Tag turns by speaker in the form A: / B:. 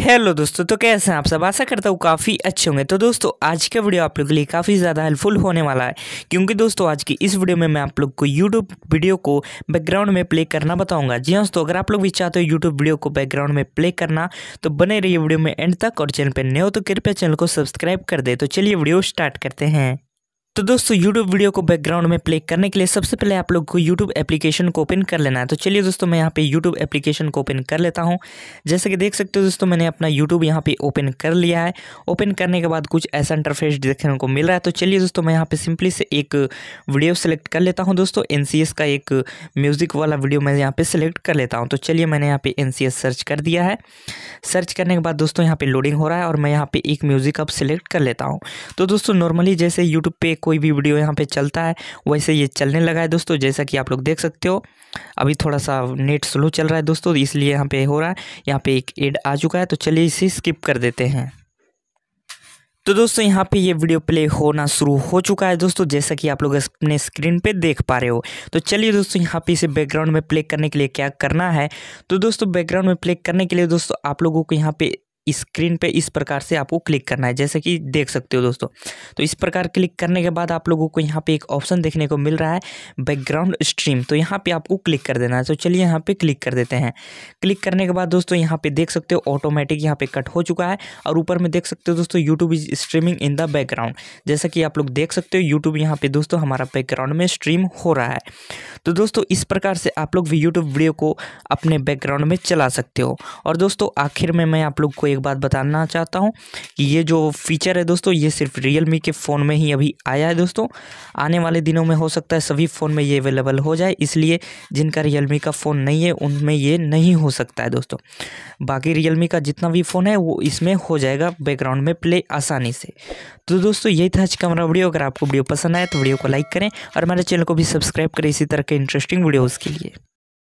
A: hello दोस्तों तो कैसे हैं आप सब आशा करता हूँ काफ़ी अच्छे होंगे तो दोस्तों आज का वीडियो आप लोग के लिए काफ़ी ज़्यादा हेल्पफुल होने वाला है क्योंकि दोस्तों आज की इस वीडियो में मैं आप लोग को यूट्यूब वीडियो को बैकग्राउंड में प्ले करना बताऊंगा जी हाँ दोस्तों अगर आप लोग भी चाहते हो यूट्यूब वीडियो को बैकग्राउंड में प्ले करना तो बने रहिए वीडियो में एंड तक और चैनल पर नए हो तो कृपया चैनल को सब्सक्राइब कर दे तो चलिए वीडियो स्टार्ट करते हैं तो दोस्तों यूट्यूब वीडियो को बैकग्राउंड में प्ले करने के लिए सबसे पहले आप लोग को यूट्यूब एप्लीकेशन को ओपन कर लेना है तो चलिए दोस्तों मैं यहाँ पे यूट्यूब एप्लीकेशन को ओपन कर लेता हूँ जैसे कि देख सकते हो दोस्तों मैंने अपना यूट्यूब यहाँ पे ओपन कर लिया है ओपन करने के बाद कुछ ऐसा इंटरफेस देखने को मिल रहा है तो चलिए दोस्तों मैं यहाँ पर सिंपली से एक वीडियो सेलेक्ट कर लेता हूँ दोस्तों एन का एक म्यूज़िक वाला वीडियो मैं यहाँ पर सेलेक्ट कर लेता हूँ तो चलिए मैंने यहाँ पर एन सर्च कर दिया है सर्च करने के बाद दोस्तों यहाँ पर लोडिंग हो रहा है और मैं यहाँ पर एक म्यूज़िक अब सेलेक्ट कर लेता हूँ तो दोस्तों नॉर्मली जैसे यूट्यूब पे कोई भी वीडियो यहाँ पे चलता है वैसे ये चलने लगा है दोस्तों जैसा कि आप लोग देख सकते हो अभी थोड़ा सा नेट स्लो चल रहा है दोस्तों इसलिए यहाँ पे हो रहा है यहाँ पे एक एड आ चुका है तो चलिए इसे स्किप कर देते हैं तो दोस्तों यहाँ पे ये वीडियो प्ले होना शुरू हो चुका है दोस्तों जैसा कि आप लोग अपने स्क्रीन पे देख पा रहे हो तो चलिए दोस्तों यहाँ पे इसे बैकग्राउंड में प्ले करने के लिए क्या करना है तो दोस्तों बैकग्राउंड में प्ले करने के लिए दोस्तों आप लोगों को यहाँ पे स्क्रीन पे इस प्रकार से आपको क्लिक करना है जैसे कि देख सकते हो दोस्तों तो इस प्रकार क्लिक करने के बाद आप लोगों को यहाँ पे एक ऑप्शन देखने को मिल रहा है बैकग्राउंड स्ट्रीम तो यहाँ पे आपको क्लिक कर देना है तो चलिए यहाँ पे क्लिक कर देते हैं क्लिक करने के बाद दोस्तों यहाँ पे देख सकते हो ऑटोमेटिक यहाँ पे कट हो चुका है और ऊपर में देख सकते हो दोस्तों YouTube is streaming in the background जैसा कि आप लोग देख सकते हो यूट्यूब यहाँ पे दोस्तों हमारा बैकग्राउंड में स्ट्रीम हो रहा है तो दोस्तों इस प्रकार से आप लोग यूट्यूब वीडियो को अपने बैकग्राउंड में चला सकते हो और दोस्तों आखिर में मैं आप लोग को एक बात बताना चाहता हूँ कि ये जो फीचर है दोस्तों ये सिर्फ रियल के फ़ोन में ही अभी आया है दोस्तों आने वाले दिनों में हो सकता है सभी फ़ोन में ये अवेलेबल हो जाए इसलिए जिनका रियल का फ़ोन नहीं है उनमें ये नहीं हो सकता है दोस्तों बाकी रियल का जितना भी फ़ोन है वो इसमें हो जाएगा बैकग्राउंड में प्ले आसानी से तो दोस्तों यही था आज का हमारा वीडियो अगर आपको वीडियो पसंद आया तो वीडियो को लाइक करें और हमारे चैनल को भी सब्सक्राइब करें इसी तरह के इंटरेस्टिंग वीडियोज़ के लिए